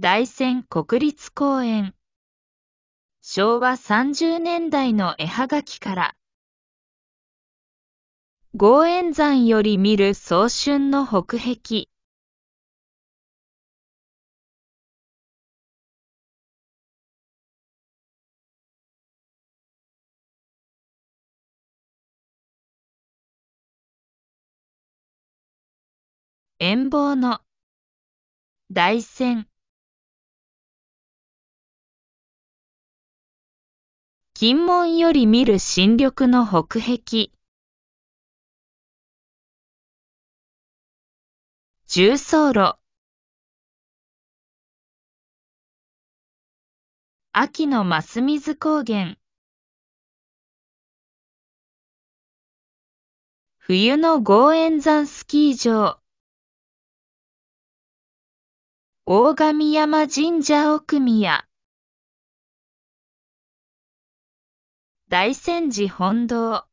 大山国立公園昭和30年代の絵はがきから豪円山より見る早春の北壁遠望の大山金門より見る新緑の北壁。重走路。秋の増水高原。冬の豪円山スキー場。大神山神社奥宮。大仙寺本堂